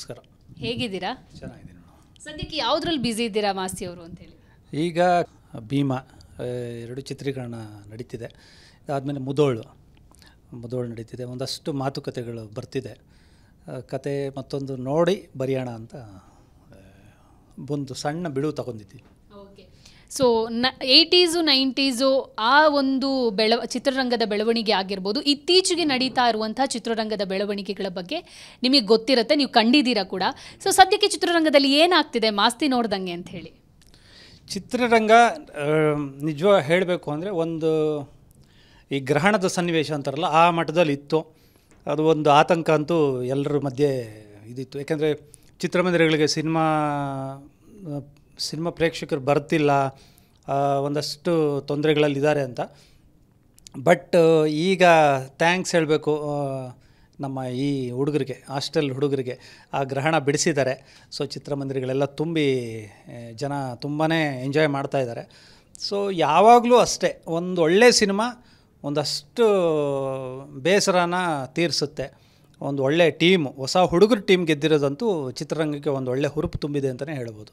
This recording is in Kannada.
ನಮಸ್ಕಾರ ಹೇಗಿದ್ದೀರಾ ಚೆನ್ನಾಗಿದ್ದೀನಿ ಸದ್ಯಕ್ಕೆ ಯಾವುದ್ರಲ್ಲಿ ಬಿಸಿ ಇದ್ದೀರಾ ಮಾಸ್ತಿ ಅವರು ಅಂತೇಳಿ ಈಗ ಭೀಮಾ ಎರಡು ಚಿತ್ರೀಕರಣ ನಡೀತಿದೆ ಆದಮೇಲೆ ಮುದೋಳು ಮುದೋಳು ನಡೀತಿದೆ ಒಂದಷ್ಟು ಮಾತುಕತೆಗಳು ಬರ್ತಿದೆ ಕತೆ ಮತ್ತೊಂದು ನೋಡಿ ಬರೆಯೋಣ ಅಂತ ಒಂದು ಸಣ್ಣ ಬಿಡುವು ತಗೊಂಡಿದ್ದೀವಿ ಸೊ ನ ಏಯ್ಟೀಸು ನೈಂಟೀಸು ಆ ಒಂದು ಬೆಳವ ಚಿತ್ರರಂಗದ ಬೆಳವಣಿಗೆ ಆಗಿರ್ಬೋದು ಇತ್ತೀಚೆಗೆ ನಡೀತಾ ಇರುವಂತಹ ಚಿತ್ರರಂಗದ ಬೆಳವಣಿಗೆಗಳ ಬಗ್ಗೆ ನಿಮಗೆ ಗೊತ್ತಿರುತ್ತೆ ನೀವು ಕಂಡಿದ್ದೀರಾ ಕೂಡ ಸೊ ಸದ್ಯಕ್ಕೆ ಚಿತ್ರರಂಗದಲ್ಲಿ ಏನಾಗ್ತಿದೆ ಮಾಸ್ತಿ ನೋಡ್ದಂಗೆ ಅಂತ ಹೇಳಿ ಚಿತ್ರರಂಗ ನಿಜವ ಹೇಳಬೇಕು ಅಂದರೆ ಒಂದು ಈ ಗ್ರಹಣದ ಸನ್ನಿವೇಶ ಅಂತಾರಲ್ಲ ಆ ಮಟ್ಟದಲ್ಲಿ ಇತ್ತು ಅದು ಒಂದು ಆತಂಕ ಅಂತೂ ಎಲ್ಲರ ಮಧ್ಯೆ ಇದಿತ್ತು ಯಾಕೆಂದರೆ ಚಿತ್ರಮಂದಿರಗಳಿಗೆ ಸಿನಿಮಾ ಸಿನಿಮಾ ಪ್ರೇಕ್ಷಕರು ಬರ್ತಿಲ್ಲ ಒಂದಷ್ಟು ತೊಂದರೆಗಳಲ್ಲಿದ್ದಾರೆ ಅಂತ ಬಟ್ ಈಗ ಥ್ಯಾಂಕ್ಸ್ ಹೇಳಬೇಕು ನಮ್ಮ ಈ ಹುಡುಗರಿಗೆ ಹಾಸ್ಟೆಲ್ ಹುಡುಗರಿಗೆ ಆ ಗ್ರಹಣ ಬಿಡಿಸಿದ್ದಾರೆ ಸೊ ಚಿತ್ರಮಂದಿರಗಳೆಲ್ಲ ತುಂಬಿ ಜನ ತುಂಬಾ ಎಂಜಾಯ್ ಮಾಡ್ತಾಯಿದ್ದಾರೆ ಸೊ ಯಾವಾಗಲೂ ಅಷ್ಟೇ ಒಂದು ಒಳ್ಳೆ ಸಿನಿಮಾ ಒಂದಷ್ಟು ಬೇಸರನ ತೀರಿಸುತ್ತೆ ಒಂದು ಒಳ್ಳೆ ಟೀಮ್ ಹೊಸ ಹುಡುಗರು ಟೀಮ್ ಗೆದ್ದಿರೋದಂತೂ ಚಿತ್ರರಂಗಕ್ಕೆ ಒಂದು ಒಳ್ಳೆ ಹುರುಪು ತುಂಬಿದೆ ಅಂತಲೇ ಹೇಳ್ಬೋದು